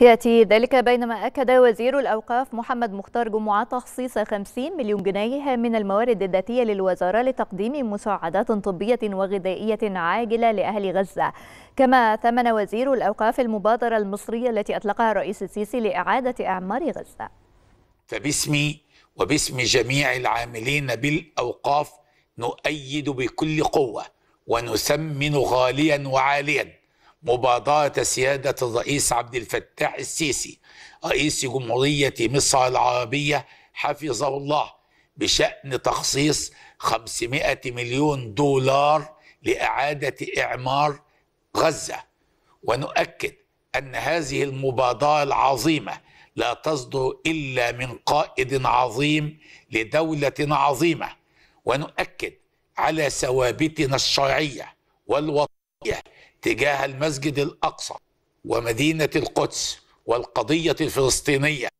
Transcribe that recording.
يأتي ذلك بينما أكد وزير الأوقاف محمد مختار جمعة تخصيص 50 مليون جنيه من الموارد الذاتية للوزارة لتقديم مساعدات طبية وغذائية عاجلة لأهل غزة كما ثمن وزير الأوقاف المبادرة المصرية التي أطلقها الرئيس السيسي لإعادة إعمار غزة فباسمي وباسم جميع العاملين بالأوقاف نؤيد بكل قوة ونثمن غاليا وعاليا مبادرة سيادة الرئيس عبد الفتاح السيسي رئيس جمهورية مصر العربية حفظه الله بشأن تخصيص 500 مليون دولار لإعادة إعمار غزة ونؤكد أن هذه المبادرة العظيمة لا تصدر إلا من قائد عظيم لدولة عظيمة ونؤكد على ثوابتنا الشرعية والوطنية تجاه المسجد الاقصى ومدينه القدس والقضيه الفلسطينيه